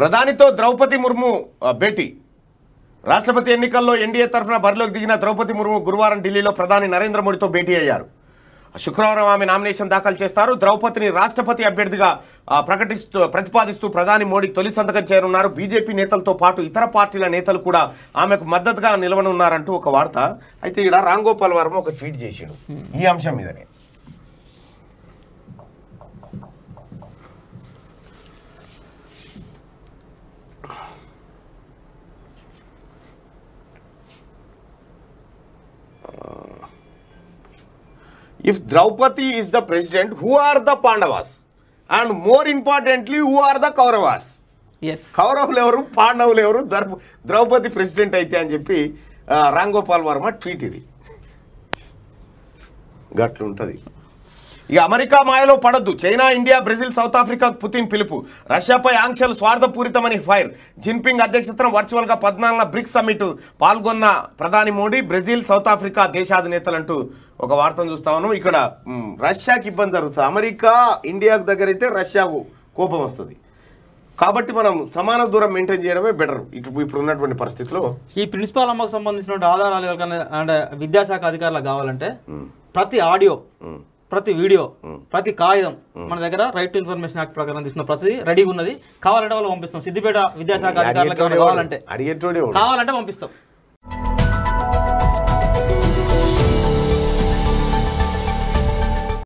ప్రధానితో ద్రౌపది ముర్ము భేటీ రాష్ట్రపతి ఎన్నికల్లో ఎన్డీఏ తరఫున బరిలోకి దిగిన ద్రౌపది ముర్ము గురువారం ఢిల్లీలో ప్రధాని నరేంద్ర మోడీతో భేటీ అయ్యారు శుక్రవారం ఆమె నామినేషన్ దాఖలు చేస్తారు ద్రౌపదిని రాష్ట్రపతి అభ్యర్థిగా ప్రకటిస్తూ ప్రతిపాదిస్తూ ప్రధాని మోడీ తొలి సంతకం చేయనున్నారు బీజేపీ నేతలతో పాటు ఇతర పార్టీల నేతలు కూడా ఆమెకు మద్దతుగా నిలవనున్నారంటూ ఒక వార్త అయితే ఇక్కడ రాంగోపాల్ వర్మ ఒక ట్వీట్ చేశాడు ఈ అంశం మీదనే if Draupadi is the president who are the Pandavas and more importantly who are the Kauravas కౌరవులు ఎవరు పాండవులు ఎవరు ద్రౌపది ప్రెసిడెంట్ అయితే అని చెప్పి రాంగోపాల్ వర్మ ట్వీట్ ఇది గట్లుంటుంది ఇక అమెరికా మాయలో పడద్దు China India Brazil South Africa Putin పిలుపు రష్యాపై ఆంక్షలు స్వార్థపూరితమని ఫైర్ జిన్పింగ్ అధ్యక్షతన వర్చువల్గా పద్నాలుగున బ్రిక్స్ సమ్మిట్ పాల్గొన్న ప్రధాని మోడీ బ్రెజిల్ సౌత్ ఆఫ్రికా దేశాధినేతలంటూ ఒక వార్తను చూస్తా ఉన్నాం ఇక్కడ రష్యాకి ఇబ్బంది జరుగుతుంది అమెరికా ఇండియాకు దగ్గర అయితే రష్యాకు కోపం వస్తుంది కాబట్టి మనం సమాన దూరం మెయింటైన్ చేయడమే బెటర్ ఇటు ఇప్పుడు ఉన్నటువంటి పరిస్థితిలో ఈ ప్రిన్సిపాల్ అమ్మకు సంబంధించిన ఆధారాలు అంటే విద్యాశాఖ అధికారులకు కావాలంటే ప్రతి ఆడియో ప్రతి వీడియో ప్రతి కాగితం మన దగ్గర రైట్ టు ఇన్ఫర్మేషన్ యాక్ట్ ప్రకారం తీసుకున్న ప్రతిది రెడీగా ఉన్నది కావాలంటే వాళ్ళు పంపిస్తాం సిద్దిపేట విద్యాశాఖ అధికారులకు కావాలంటే కావాలంటే పంపిస్తాం